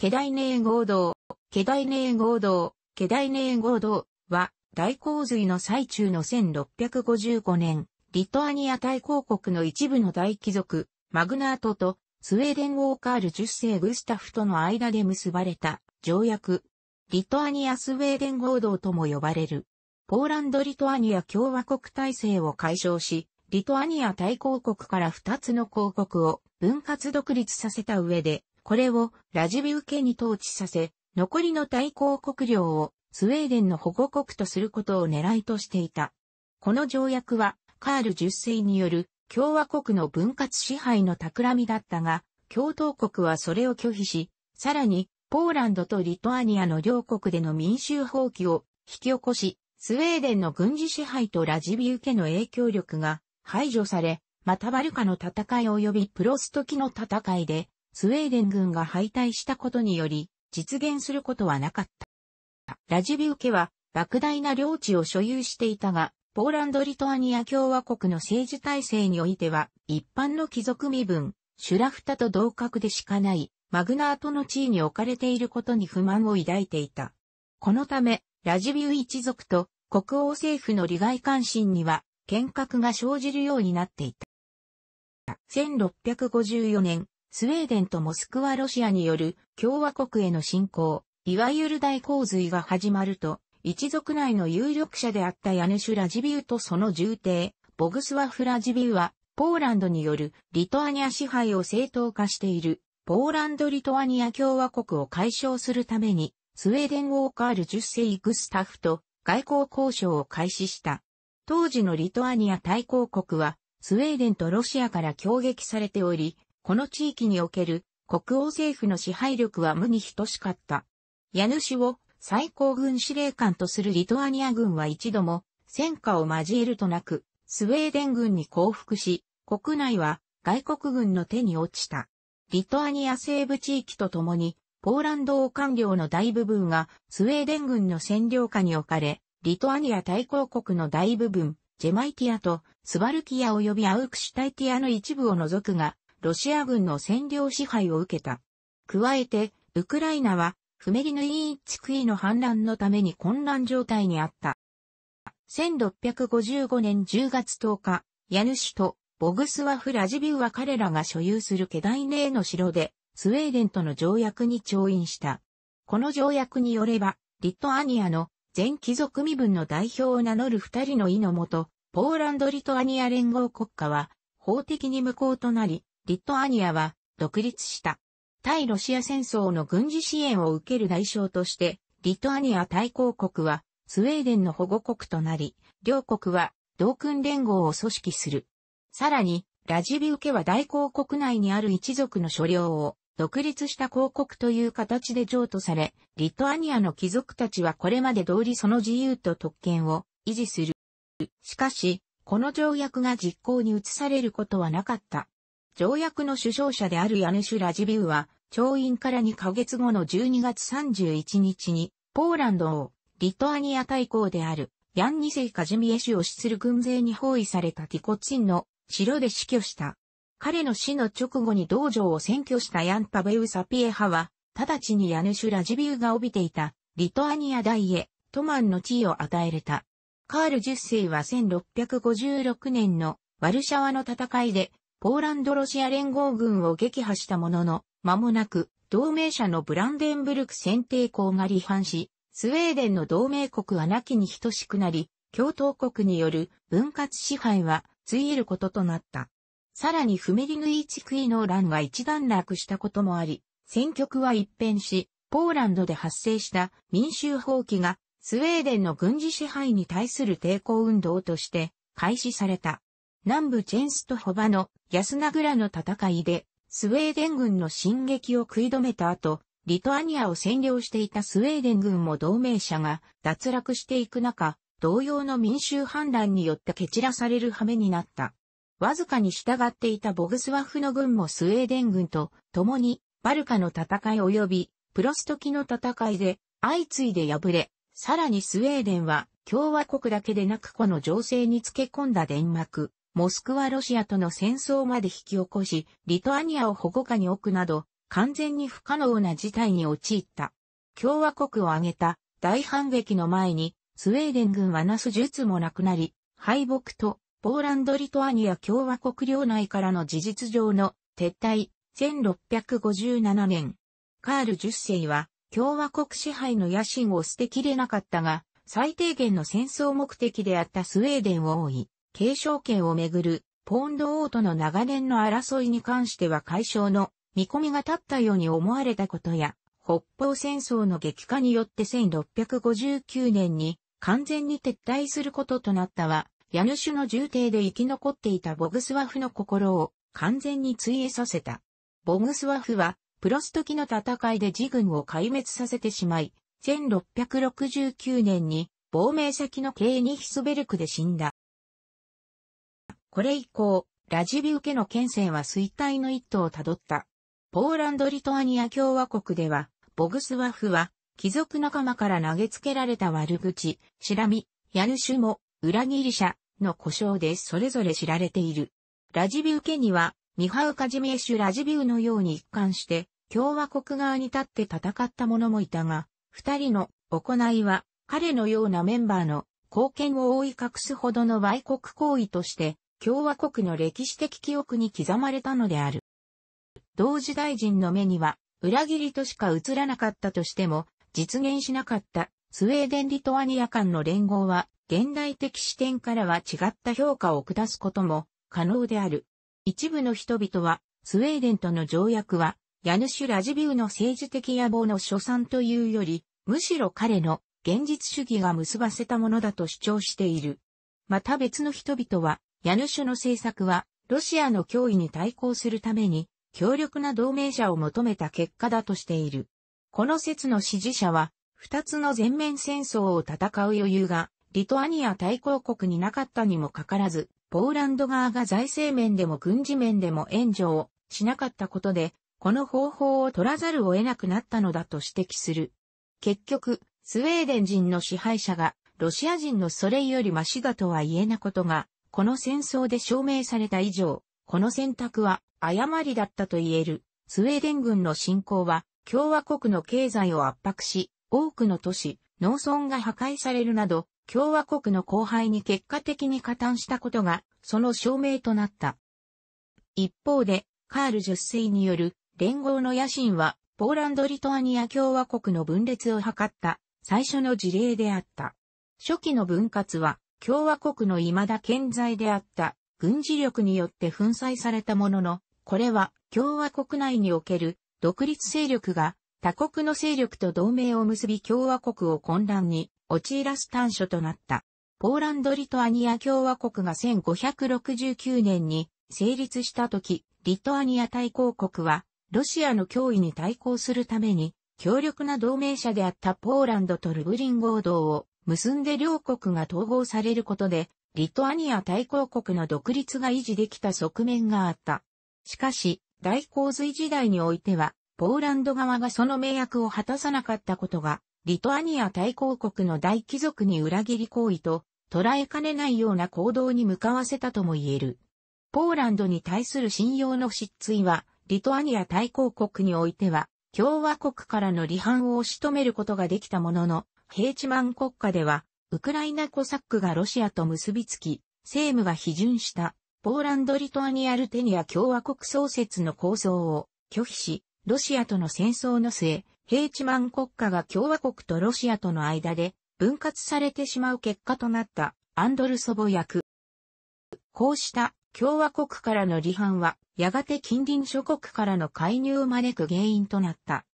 ケダイネー合同、ケダイネー合同、ケダイネー合同は、大洪水の最中の1655年、リトアニア大公国の一部の大貴族、マグナートと、スウェーデンウォーカール10世グスタフとの間で結ばれた条約、リトアニアスウェーデン合同とも呼ばれる。ポーランド・リトアニア共和国体制を解消し、リトアニア大公国から2つの公国を分割独立させた上で、これをラジビウ家に統治させ、残りの大公国領をスウェーデンの保護国とすることを狙いとしていた。この条約は、カール10世による共和国の分割支配の企みだったが、共闘国はそれを拒否し、さらに、ポーランドとリトアニアの両国での民衆放棄を引き起こし、スウェーデンの軍事支配とラジビウ家の影響力が排除され、またバルカの戦い及びプロストキの戦いでスウェーデン軍が敗退したことにより、実現することはなかった。ラジビウ家は、莫大な領地を所有していたが、ポーランド・リトアニア共和国の政治体制においては、一般の貴族身分、シュラフタと同格でしかない、マグナートの地位に置かれていることに不満を抱いていた。このため、ラジビー一族と国王政府の利害関心には、幻覚が生じるようになっていた。1654年、スウェーデンとモスクワロシアによる共和国への侵攻、いわゆる大洪水が始まると、一族内の有力者であったヤヌシュ・ラジビウとその重帝、ボグスワフ・ラジビウは、ポーランドによるリトアニア支配を正当化している、ポーランド・リトアニア共和国を解消するために、スウェーデン・ウォーカール10世グスタフと外交交渉を開始した。当時のリトアニア大公国は、スウェーデンとロシアから攻撃されており、この地域における国王政府の支配力は無に等しかった。家主を最高軍司令官とするリトアニア軍は一度も戦火を交えるとなく、スウェーデン軍に降伏し、国内は外国軍の手に落ちた。リトアニア西部地域とともに、ポーランド王官領の大部分がスウェーデン軍の占領下に置かれ、リトアニア大公国の大部分、ジェマイティアとスバルキア及びアウクシュタイティアの一部を除くが、ロシア軍の占領支配を受けた。加えて、ウクライナは、フメリヌイーチクイの反乱のために混乱状態にあった。1655年10月10日、ヤヌシュとボグスワフ・ラジビューは彼らが所有するケダイネーの城で、スウェーデンとの条約に調印した。この条約によれば、リトアニアの全貴族身分の代表を名乗る二人の意のもと、ポーランド・リトアニア連合国家は法的に無効となり、リットアニアは独立した。対ロシア戦争の軍事支援を受ける代償として、リトアニア対抗国はスウェーデンの保護国となり、両国は同訓連合を組織する。さらに、ラジビウケは大公国内にある一族の所領を独立した公国という形で譲渡され、リトアニアの貴族たちはこれまで通りその自由と特権を維持する。しかし、この条約が実行に移されることはなかった。条約の首相者であるヤヌシュ・ラジビウは、調印から2ヶ月後の12月31日に、ポーランドを、リトアニア大公である、ヤン二世カジミエ氏を死する軍勢に包囲されたティコツンの城で死去した。彼の死の直後に道場を占拠したヤン・パベウサピエ派は、直ちにヤヌシュ・ラジビウが帯びていた、リトアニア大へ、トマンの地位を与えれた。カール10世は1656年のワルシャワの戦いでポーランド・ロシア連合軍を撃破したものの、間もなく、同盟者のブランデンブルク選定校が離反し、スウェーデンの同盟国はなきに等しくなり、共闘国による分割支配はついえることとなった。さらにフメリヌイチクイの乱が一段落したこともあり、戦局は一変し、ポーランドで発生した民衆放棄がスウェーデンの軍事支配に対する抵抗運動として開始された。南部チェンストホバの安名倉の戦いで、スウェーデン軍の進撃を食い止めた後、リトアニアを占領していたスウェーデン軍も同盟者が脱落していく中、同様の民衆反乱によって蹴散らされる羽目になった。わずかに従っていたボグスワフの軍もスウェーデン軍と共にバルカの戦い及びプロストキの戦いで相次いで敗れ、さらにスウェーデンは共和国だけでなくこの情勢につけ込んだデンマーク、モスクワロシアとの戦争まで引き起こし、リトアニアを保護下に置くなど、完全に不可能な事態に陥った。共和国を挙げた大反撃の前に、スウェーデン軍はなす術もなくなり、敗北とポーランド・リトアニア共和国領内からの事実上の撤退、1657年。カール10世は共和国支配の野心を捨てきれなかったが、最低限の戦争目的であったスウェーデンを追い、継承権をめぐるポンド王との長年の争いに関しては解消の見込みが立ったように思われたことや、北方戦争の激化によって1659年に完全に撤退することとなったは、家主の重邸で生き残っていたボグスワフの心を完全に追えさせた。ボグスワフは、プロストの戦いで自軍を壊滅させてしまい、1669年に亡命先のケーニヒスベルクで死んだ。これ以降、ラジビウ家の県政は衰退の一途をたどった。ポーランド・リトアニア共和国では、ボグスワフは、貴族仲間から投げつけられた悪口、チラミ、ヤヌシュモ、裏切り者の故障でそれぞれ知られている。ラジビウ家には、ミハウカジメーシュ・ラジビウのように一貫して、共和国側に立って戦った者もいたが、二人の行いは、彼のようなメンバーの貢献を覆い隠すほどの売国行為として、共和国の歴史的記憶に刻まれたのである。同時大臣の目には、裏切りとしか映らなかったとしても、実現しなかったスウェーデン・リトアニア間の連合は、現代的視点からは違った評価を下すことも可能である。一部の人々は、スウェーデンとの条約は、ヤヌシュ・ラジビウの政治的野望の所賛というより、むしろ彼の現実主義が結ばせたものだと主張している。また別の人々は、ヤヌシュの政策は、ロシアの脅威に対抗するために、強力な同盟者を求めた結果だとしている。この説の支持者は、二つの全面戦争を戦う余裕が、リトアニア対抗国になかったにもかからず、ポーランド側が財政面でも軍事面でも援助をしなかったことで、この方法を取らざるを得なくなったのだと指摘する。結局、スウェーデン人の支配者がロシア人のそれよりマシだとは言えなことがこの戦争で証明された以上、この選択は誤りだったと言える。スウェーデン軍の侵攻は共和国の経済を圧迫し、多くの都市、農村が破壊されるなど、共和国の荒廃に結果的に加担したことが、その証明となった。一方で、カール10世による連合の野心は、ポーランド・リトアニア共和国の分裂を図った最初の事例であった。初期の分割は共和国の未だ健在であった軍事力によって粉砕されたものの、これは共和国内における独立勢力が他国の勢力と同盟を結び共和国を混乱に陥らす端緒となった。ポーランド・リトアニア共和国が1569年に成立した時、リトアニア大公国はロシアの脅威に対抗するために強力な同盟者であったポーランドとルブリン合同を結んで両国が統合されることで、リトアニア大公国の独立が維持できた側面があった。しかし、大洪水時代においては、ポーランド側がその名約を果たさなかったことが、リトアニア大公国の大貴族に裏切り行為と捉えかねないような行動に向かわせたとも言える。ポーランドに対する信用の失墜は、リトアニア大公国においては、共和国からの離反を押し止めることができたものの、ヘーチマン国家では、ウクライナコサックがロシアと結びつき、政務が批准した、ポーランド・リトアニア・ルテニア共和国創設の構想を拒否し、ロシアとの戦争の末、ヘーチマン国家が共和国とロシアとの間で分割されてしまう結果となったアンドルソボ役。こうした共和国からの離反は、やがて近隣諸国からの介入を招く原因となった。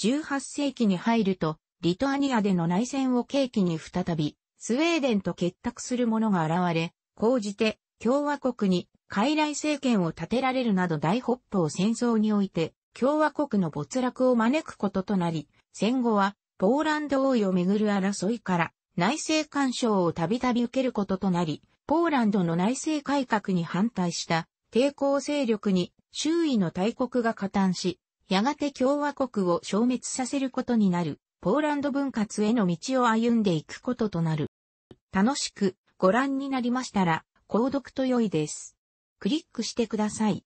18世紀に入ると、リトアニアでの内戦を契機に再び、スウェーデンと結託する者が現れ、こうじて共和国に傀儡政権を立てられるなど大北方戦争において、共和国の没落を招くこととなり、戦後は、ポーランド王位をめぐる争いから、内政干渉をたびたび受けることとなり、ポーランドの内政改革に反対した抵抗勢力に周囲の大国が加担し、やがて共和国を消滅させることになる。ポーランド分割への道を歩んでいくこととなる。楽しくご覧になりましたら、購読と良いです。クリックしてください。